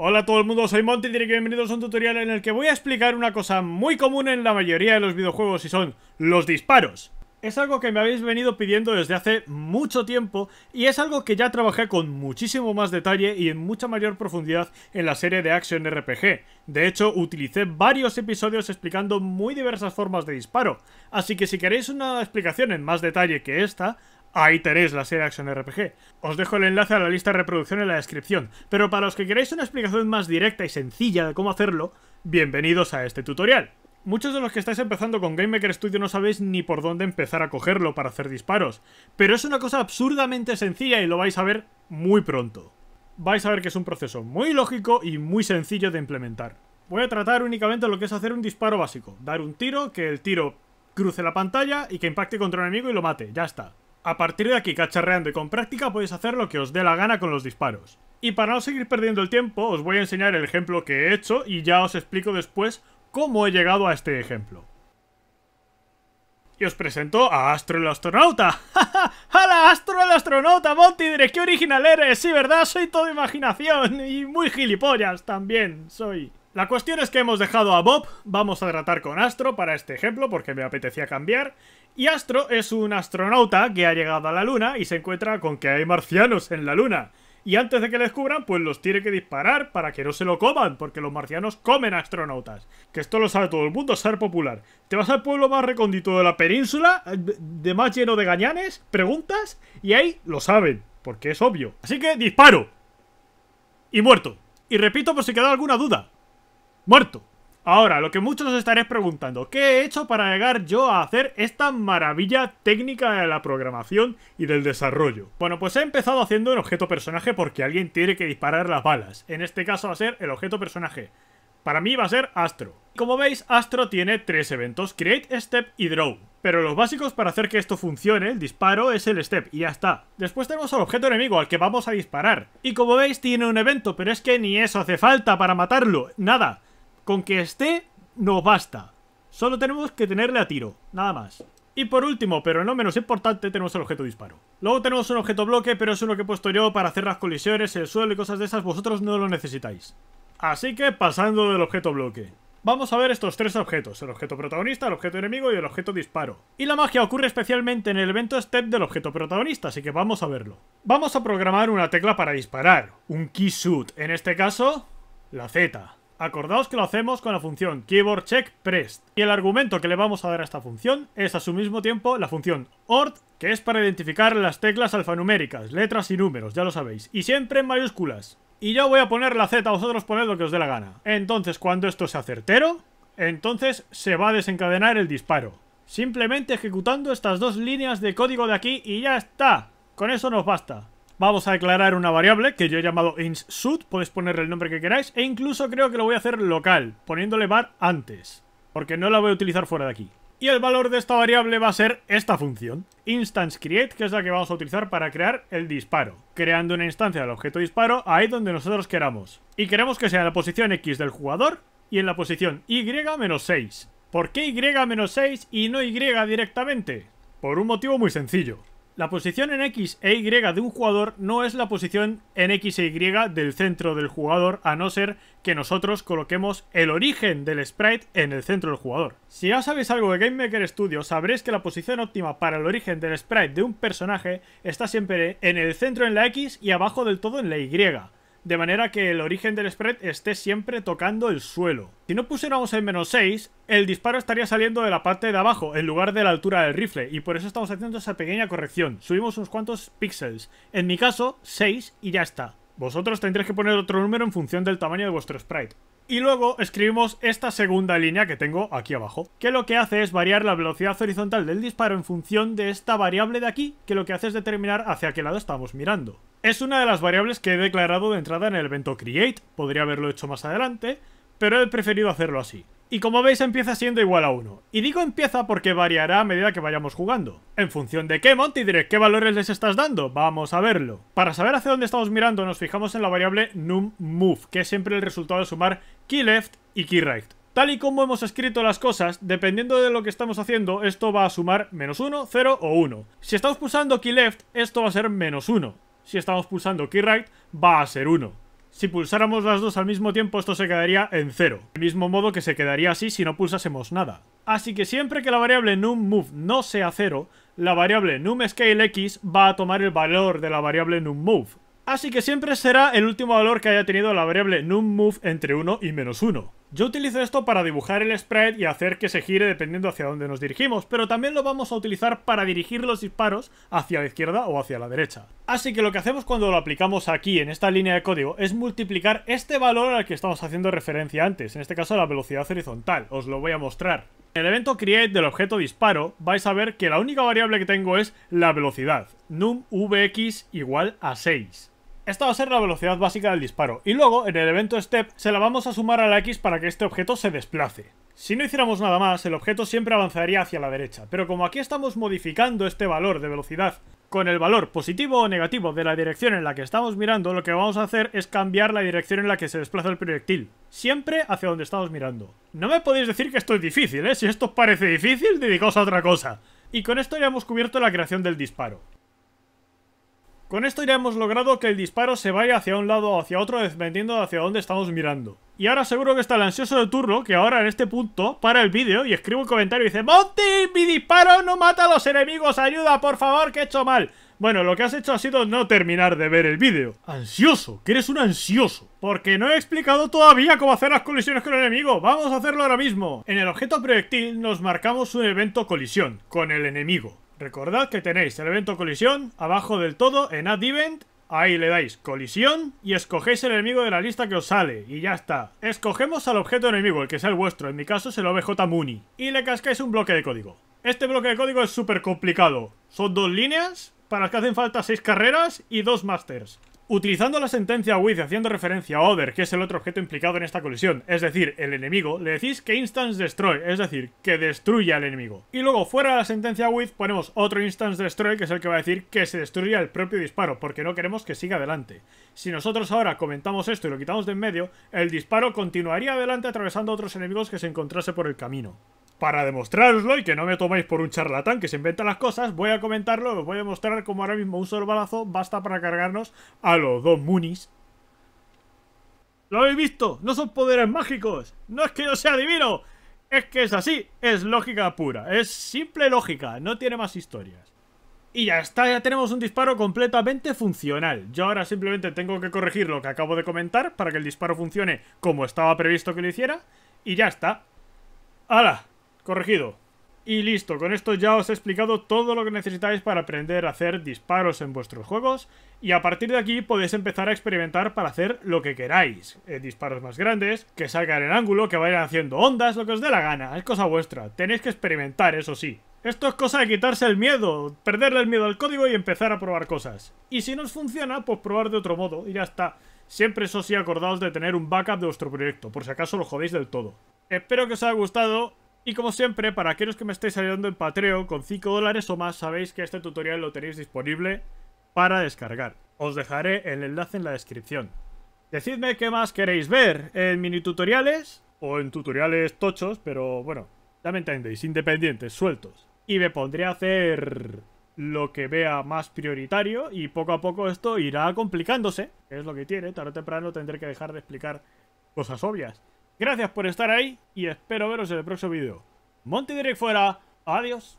Hola a todo el mundo, soy Monty y bienvenidos a un tutorial en el que voy a explicar una cosa muy común en la mayoría de los videojuegos y son los disparos. Es algo que me habéis venido pidiendo desde hace mucho tiempo y es algo que ya trabajé con muchísimo más detalle y en mucha mayor profundidad en la serie de Action RPG. De hecho, utilicé varios episodios explicando muy diversas formas de disparo, así que si queréis una explicación en más detalle que esta, Ahí tenéis la serie Action RPG. Os dejo el enlace a la lista de reproducción en la descripción, pero para los que queráis una explicación más directa y sencilla de cómo hacerlo, bienvenidos a este tutorial. Muchos de los que estáis empezando con Game Maker Studio no sabéis ni por dónde empezar a cogerlo para hacer disparos, pero es una cosa absurdamente sencilla y lo vais a ver muy pronto. Vais a ver que es un proceso muy lógico y muy sencillo de implementar. Voy a tratar únicamente lo que es hacer un disparo básico, dar un tiro, que el tiro cruce la pantalla y que impacte contra un enemigo y lo mate, ya está. A partir de aquí, cacharreando y con práctica, podéis hacer lo que os dé la gana con los disparos. Y para no seguir perdiendo el tiempo, os voy a enseñar el ejemplo que he hecho y ya os explico después cómo he llegado a este ejemplo. Y os presento a Astro el Astronauta. ¡Hala, Astro el Astronauta, Monty! ¡Qué original eres! Sí, ¿verdad? Soy todo imaginación y muy gilipollas también soy. La cuestión es que hemos dejado a Bob, vamos a tratar con Astro para este ejemplo porque me apetecía cambiar, y Astro es un astronauta que ha llegado a la Luna y se encuentra con que hay marcianos en la Luna. Y antes de que le descubran, pues los tiene que disparar para que no se lo coman, porque los marcianos comen astronautas. Que esto lo sabe todo el mundo, ser popular. Te vas al pueblo más recóndito de la península, de más lleno de gañanes, preguntas, y ahí lo saben, porque es obvio. Así que disparo. Y muerto. Y repito por si queda alguna duda muerto. Ahora, lo que muchos os estaréis preguntando, ¿qué he hecho para llegar yo a hacer esta maravilla técnica de la programación y del desarrollo? Bueno, pues he empezado haciendo un objeto personaje porque alguien tiene que disparar las balas. En este caso va a ser el objeto personaje. Para mí va a ser Astro. Como veis, Astro tiene tres eventos, Create, Step y Draw. Pero los básicos para hacer que esto funcione, el disparo es el step y ya está. Después tenemos al objeto enemigo al que vamos a disparar. Y como veis tiene un evento, pero es que ni eso hace falta para matarlo, nada. Con que esté, no basta. Solo tenemos que tenerle a tiro, nada más. Y por último, pero no menos importante, tenemos el objeto disparo. Luego tenemos un objeto bloque, pero es uno que he puesto yo para hacer las colisiones, el suelo y cosas de esas, vosotros no lo necesitáis. Así que pasando del objeto bloque. Vamos a ver estos tres objetos, el objeto protagonista, el objeto enemigo y el objeto disparo. Y la magia ocurre especialmente en el evento step del objeto protagonista, así que vamos a verlo. Vamos a programar una tecla para disparar, un key shoot, en este caso, la Z. Acordaos que lo hacemos con la función keyboard check Y el argumento que le vamos a dar a esta función es a su mismo tiempo la función ord, que es para identificar las teclas alfanuméricas, letras y números, ya lo sabéis. Y siempre en mayúsculas. Y yo voy a poner la Z, vosotros poned lo que os dé la gana. Entonces, cuando esto sea certero, entonces se va a desencadenar el disparo. Simplemente ejecutando estas dos líneas de código de aquí y ya está. Con eso nos basta. Vamos a declarar una variable que yo he llamado insSuit, podéis ponerle el nombre que queráis, e incluso creo que lo voy a hacer local, poniéndole var antes, porque no la voy a utilizar fuera de aquí. Y el valor de esta variable va a ser esta función, instanceCreate, que es la que vamos a utilizar para crear el disparo, creando una instancia del objeto disparo ahí donde nosotros queramos. Y queremos que sea en la posición X del jugador y en la posición Y-6. ¿Por qué Y-6 y no Y directamente? Por un motivo muy sencillo. La posición en X e Y de un jugador no es la posición en X e Y del centro del jugador, a no ser que nosotros coloquemos el origen del sprite en el centro del jugador. Si ya sabéis algo de GameMaker Studio, sabréis que la posición óptima para el origen del sprite de un personaje está siempre en el centro en la X y abajo del todo en la Y de manera que el origen del spread esté siempre tocando el suelo. Si no pusiéramos el menos 6, el disparo estaría saliendo de la parte de abajo, en lugar de la altura del rifle, y por eso estamos haciendo esa pequeña corrección. Subimos unos cuantos píxeles. En mi caso, 6 y ya está. Vosotros tendréis que poner otro número en función del tamaño de vuestro sprite y luego escribimos esta segunda línea que tengo aquí abajo, que lo que hace es variar la velocidad horizontal del disparo en función de esta variable de aquí, que lo que hace es determinar hacia qué lado estamos mirando. Es una de las variables que he declarado de entrada en el evento create, podría haberlo hecho más adelante, pero he preferido hacerlo así. Y como veis empieza siendo igual a 1. Y digo empieza porque variará a medida que vayamos jugando. En función de qué, y diré qué valores les estás dando. Vamos a verlo. Para saber hacia dónde estamos mirando nos fijamos en la variable num_move, que es siempre el resultado de sumar key_left y key_right. Tal y como hemos escrito las cosas, dependiendo de lo que estamos haciendo, esto va a sumar menos 1, 0 o 1. Si estamos pulsando keyLeft esto va a ser menos 1. Si estamos pulsando keyRight va a ser 1. Si pulsáramos las dos al mismo tiempo esto se quedaría en cero, del mismo modo que se quedaría así si no pulsásemos nada. Así que siempre que la variable numMove no sea cero, la variable numScaleX va a tomar el valor de la variable numMove. Así que siempre será el último valor que haya tenido la variable numMove entre 1 y menos 1. Yo utilizo esto para dibujar el sprite y hacer que se gire dependiendo hacia dónde nos dirigimos, pero también lo vamos a utilizar para dirigir los disparos hacia la izquierda o hacia la derecha. Así que lo que hacemos cuando lo aplicamos aquí en esta línea de código es multiplicar este valor al que estamos haciendo referencia antes, en este caso la velocidad horizontal, os lo voy a mostrar. En el evento create del objeto disparo vais a ver que la única variable que tengo es la velocidad, num vx igual a 6. Esta va a ser la velocidad básica del disparo, y luego, en el evento Step, se la vamos a sumar a la X para que este objeto se desplace. Si no hiciéramos nada más, el objeto siempre avanzaría hacia la derecha, pero como aquí estamos modificando este valor de velocidad con el valor positivo o negativo de la dirección en la que estamos mirando, lo que vamos a hacer es cambiar la dirección en la que se desplaza el proyectil, siempre hacia donde estamos mirando. No me podéis decir que esto es difícil, ¿eh? Si esto os parece difícil, dedicaos a otra cosa. Y con esto ya hemos cubierto la creación del disparo. Con esto ya hemos logrado que el disparo se vaya hacia un lado o hacia otro dependiendo hacia dónde estamos mirando. Y ahora seguro que está el ansioso de turno que ahora en este punto para el vídeo y escribe un comentario y dice ¡Monty, mi disparo no mata a los enemigos! ¡Ayuda, por favor, que he hecho mal! Bueno, lo que has hecho ha sido no terminar de ver el vídeo. ¡Ansioso! ¡Que eres un ansioso! Porque no he explicado todavía cómo hacer las colisiones con el enemigo. ¡Vamos a hacerlo ahora mismo! En el objeto proyectil nos marcamos un evento colisión con el enemigo. Recordad que tenéis el evento colisión abajo del todo en Add Event. Ahí le dais colisión y escogéis el enemigo de la lista que os sale. Y ya está. Escogemos al objeto enemigo, el que sea el vuestro. En mi caso es el OBJ Muni. Y le cascáis un bloque de código. Este bloque de código es súper complicado. Son dos líneas para las que hacen falta seis carreras y dos masters. Utilizando la sentencia with haciendo referencia a other, que es el otro objeto implicado en esta colisión, es decir, el enemigo, le decís que instance destroy, es decir, que destruya al enemigo. Y luego fuera de la sentencia with ponemos otro instance destroy, que es el que va a decir que se destruya el propio disparo, porque no queremos que siga adelante. Si nosotros ahora comentamos esto y lo quitamos de en medio, el disparo continuaría adelante atravesando otros enemigos que se encontrase por el camino para demostraroslo y que no me toméis por un charlatán que se inventa las cosas, voy a comentarlo, os voy a mostrar cómo ahora mismo un solo balazo basta para cargarnos a los dos Munis. ¿Lo habéis visto? No son poderes mágicos. No es que yo sea divino. Es que es así. Es lógica pura. Es simple lógica. No tiene más historias. Y ya está, ya tenemos un disparo completamente funcional. Yo ahora simplemente tengo que corregir lo que acabo de comentar para que el disparo funcione como estaba previsto que lo hiciera. Y ya está. ¡Hala! corregido. Y listo, con esto ya os he explicado todo lo que necesitáis para aprender a hacer disparos en vuestros juegos y a partir de aquí podéis empezar a experimentar para hacer lo que queráis. Eh, disparos más grandes, que salgan en ángulo, que vayan haciendo ondas, lo que os dé la gana, es cosa vuestra, tenéis que experimentar, eso sí. Esto es cosa de quitarse el miedo, perderle el miedo al código y empezar a probar cosas. Y si no os funciona, pues probar de otro modo y ya está. Siempre eso sí acordaos de tener un backup de vuestro proyecto, por si acaso lo jodéis del todo. Espero que os haya gustado y como siempre, para aquellos que me estáis ayudando en Patreon con 5 dólares o más, sabéis que este tutorial lo tenéis disponible para descargar. Os dejaré el enlace en la descripción. Decidme qué más queréis ver en mini tutoriales o en tutoriales tochos, pero bueno, ya me entendéis, independientes, sueltos. Y me pondré a hacer lo que vea más prioritario y poco a poco esto irá complicándose, que es lo que tiene, tarde o temprano tendré que dejar de explicar cosas obvias. Gracias por estar ahí y espero veros en el próximo vídeo. Monty Direct fuera. Adiós.